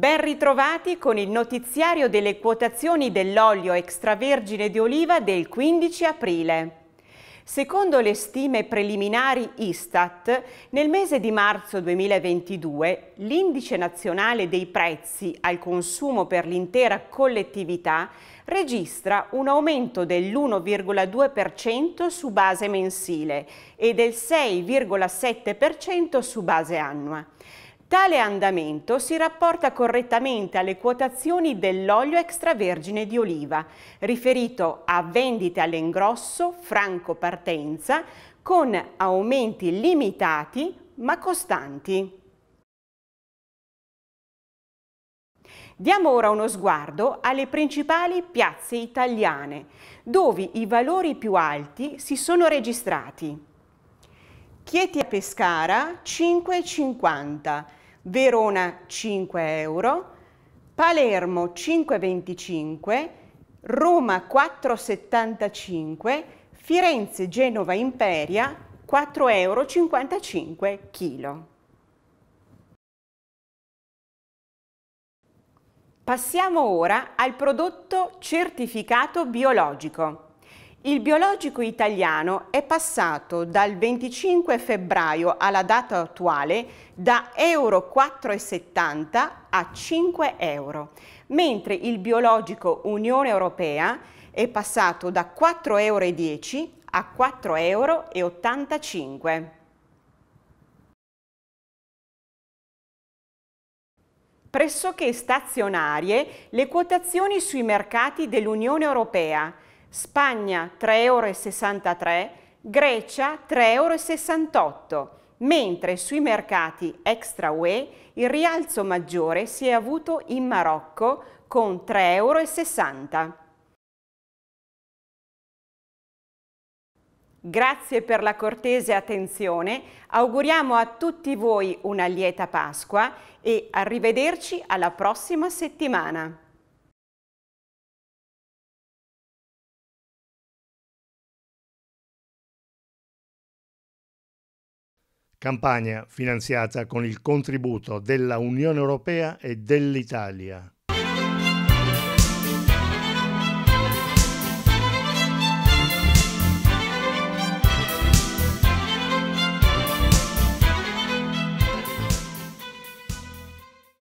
Ben ritrovati con il notiziario delle quotazioni dell'olio extravergine di oliva del 15 aprile. Secondo le stime preliminari Istat, nel mese di marzo 2022 l'indice nazionale dei prezzi al consumo per l'intera collettività registra un aumento dell'1,2% su base mensile e del 6,7% su base annua. Tale andamento si rapporta correttamente alle quotazioni dell'olio extravergine di oliva, riferito a vendite all'ingrosso, franco partenza, con aumenti limitati ma costanti. Diamo ora uno sguardo alle principali piazze italiane, dove i valori più alti si sono registrati. Chieti a Pescara 5,50, Verona 5 euro, Palermo 5,25, Roma 4,75, Firenze Genova Imperia 4,55 euro chilo. Passiamo ora al prodotto certificato biologico. Il biologico italiano è passato dal 25 febbraio alla data attuale da euro 4,70 a 5 euro, mentre il biologico Unione Europea è passato da 4,10 euro a 4,85 euro. Pressoché stazionarie le quotazioni sui mercati dell'Unione Europea Spagna 3,63 euro, Grecia 3,68 euro, mentre sui mercati extra UE il rialzo maggiore si è avuto in Marocco con 3,60 euro. Grazie per la cortese attenzione, auguriamo a tutti voi una lieta Pasqua e arrivederci alla prossima settimana. campagna finanziata con il contributo della Unione Europea e dell'Italia.